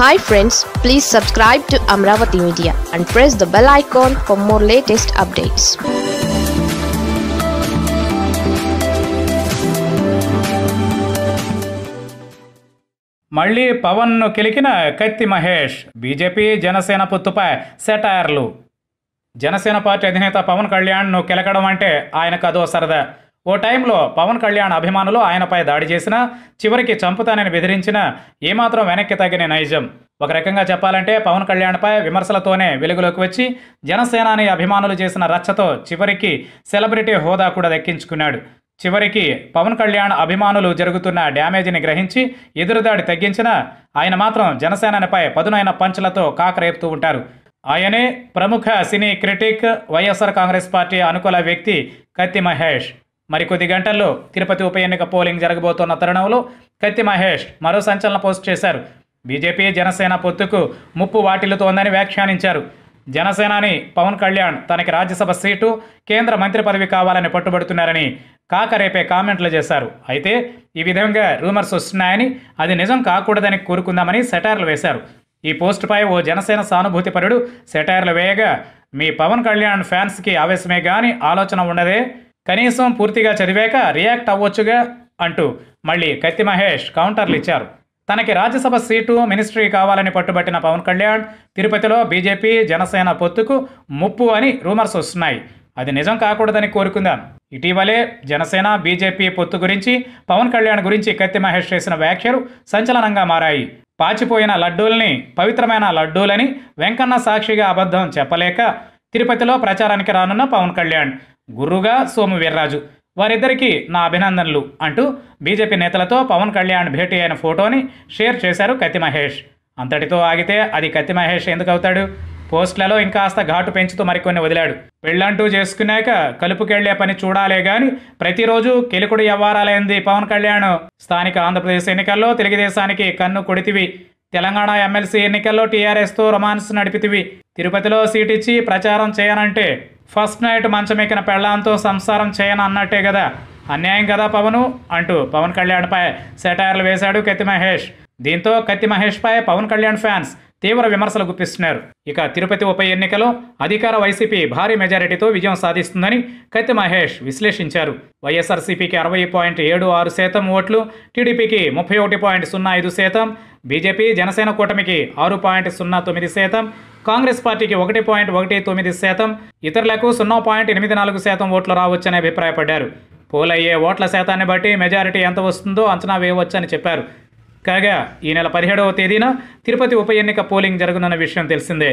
hi friends please subscribe to Amaravati media and press the bell icon for more latest updates మళ్లీ పవన్ను కెలికిన కత్తి Mahesh BJP Janasena పొత్తుపై సెటైర్లు Janasena party అధినేత పవన్ కళ్యాణ్ను కెలకడం అంటే ఆయనకు అదో సరదా ఓ టైంలో పవన్ కళ్యాణ్ అభిమానులు ఆయనపై దాడి చేసినా చివరికి చంపుతానని బెదిరించిన ఏమాత్రం వెనక్కి తగ్గిన నైజం ఒక రకంగా చెప్పాలంటే పవన్ కళ్యాణ్పై విమర్శలతోనే వెలుగులోకి వచ్చి జనసేనాని అభిమానులు చేసిన రచ్చతో చివరికి సెలబ్రిటీ హోదా కూడా దక్కించుకున్నాడు చివరికి పవన్ కళ్యాణ్ అభిమానులు జరుగుతున్న డ్యామేజీని గ్రహించి ఎదురుదాడి తగ్గించిన ఆయన మాత్రం జనసేనపై పదునైన పంచులతో కాకరేపుతూ ఉంటారు ఆయనే ప్రముఖ సినీ క్రిటిక్ వైఎస్ఆర్ కాంగ్రెస్ పార్టీ అనుకూల వ్యక్తి కత్తి మహేష్ మరికొద్ది గంటల్లో తిరుపతి ఉప ఎన్నిక పోలింగ్ జరగబోతున్న తరుణంలో కత్తి మహేష్ మరో సంచలన పోస్ట్ చేశారు బీజేపీ జనసేన పొత్తుకు ముప్పు వాటిల్లుతోందని వ్యాఖ్యానించారు జనసేనాని పవన్ కళ్యాణ్ తనకి రాజ్యసభ సీటు కేంద్ర మంత్రి పదవి కావాలని పట్టుబడుతున్నారని కాకరేపే కామెంట్లు చేశారు అయితే ఈ విధంగా రూమర్స్ వస్తున్నాయని అది నిజం కాకూడదని కోరుకుందామని సెటైర్లు వేశారు ఈ పోస్టుపై ఓ జనసేన పరుడు సెటైర్లు వేయగా మీ పవన్ కళ్యాణ్ ఫ్యాన్స్కి ఆవేశమే కానీ ఆలోచన ఉండదే కనీసం పూర్తిగా చదివాక రియాక్ట్ అవ్వచ్చుగా అంటూ మళ్ళీ కత్తి మహేష్ కౌంటర్లు ఇచ్చారు తనకి రాజ్యసభ సీటు మినిస్ట్రీ కావాలని పట్టుబట్టిన పవన్ కళ్యాణ్ తిరుపతిలో బీజేపీ జనసేన పొత్తుకు ముప్పు అని రూమర్స్ వస్తున్నాయి అది నిజం కాకూడదని కోరుకుందాం ఇటీవలే జనసేన బీజేపీ పొత్తు గురించి పవన్ కళ్యాణ్ గురించి కత్తి మహేష్ చేసిన వ్యాఖ్యలు సంచలనంగా మారాయి పాచిపోయిన లడ్డూల్ని పవిత్రమైన లడ్డూలని వెంకన్న సాక్షిగా అబద్ధం చెప్పలేక తిరుపతిలో ప్రచారానికి రానున్న పవన్ కళ్యాణ్ గుర్రుగా సోము వీర్రాజు వారిద్దరికీ నా అభినందనలు అంటూ బీజేపీ నేతలతో పవన్ కళ్యాణ్ భేటీ అయిన ఫోటోని షేర్ చేశారు కత్తి మహేష్ అంతటితో ఆగితే అది కత్తి మహేష్ ఎందుకు అవుతాడు పోస్టులలో ఇంకాస్త ఘాటు పెంచుతూ మరికొన్ని వదిలాడు పెళ్ళంటూ చేసుకున్నాక కలుపుకెళ్లే పని చూడాలే గాని ప్రతిరోజు కెలుకుడు ఎవ్వారాలైంది పవన్ కళ్యాణ్ స్థానిక ఆంధ్రప్రదేశ్ ఎన్నికల్లో తెలుగుదేశానికి కన్ను కొడితివి తెలంగాణ ఎమ్మెల్సీ ఎన్నికల్లో టీఆర్ఎస్తో రొమాన్స్ నడిపితివి తిరుపతిలో సీటిచ్చి ప్రచారం చేయనంటే ఫస్ట్ నైట్ మంచమెక్కిన పెళ్ళాంతో సంసారం చేయను అన్నట్టే కదా అన్యాయం కదా పవను అంటూ పవన్ కళ్యాణ్పై సెటైర్లు వేశాడు కత్తి మహేష్ దీంతో కత్తి మహేష్పై పవన్ కళ్యాణ్ ఫ్యాన్స్ తీవ్ర విమర్శలు గుప్పిస్తున్నారు ఇక తిరుపతి ఉప ఎన్నికలో అధికార వైసీపీ భారీ మెజారిటీతో విజయం సాధిస్తుందని కత్తి మహేష్ విశ్లేషించారు వైఎస్ఆర్సీపీకి అరవై పాయింట్ ఏడు ఆరు శాతం ఓట్లు టీడీపీకి ముప్పై ఒకటి పాయింట్ సున్నా ఐదు శాతం బీజేపీ జనసేన కూటమికి ఆరు పాయింట్ సున్నా తొమ్మిది శాతం కాంగ్రెస్ పార్టీకి ఒకటి పాయింట్ ఒకటి తొమ్మిది శాతం ఇతరులకు సున్నా పాయింట్ ఎనిమిది నాలుగు శాతం ఓట్లు రావచ్చని అభిప్రాయపడ్డారు పోలయ్యే ఓట్ల శాతాన్ని బట్టి మెజారిటీ ఎంత వస్తుందో అంచనా వేయవచ్చని చెప్పారు కాగా ఈ నెల పదిహేడవ తేదీన తిరుపతి ఉప ఎన్నిక పోలింగ్ జరగనున్న విషయం తెలిసిందే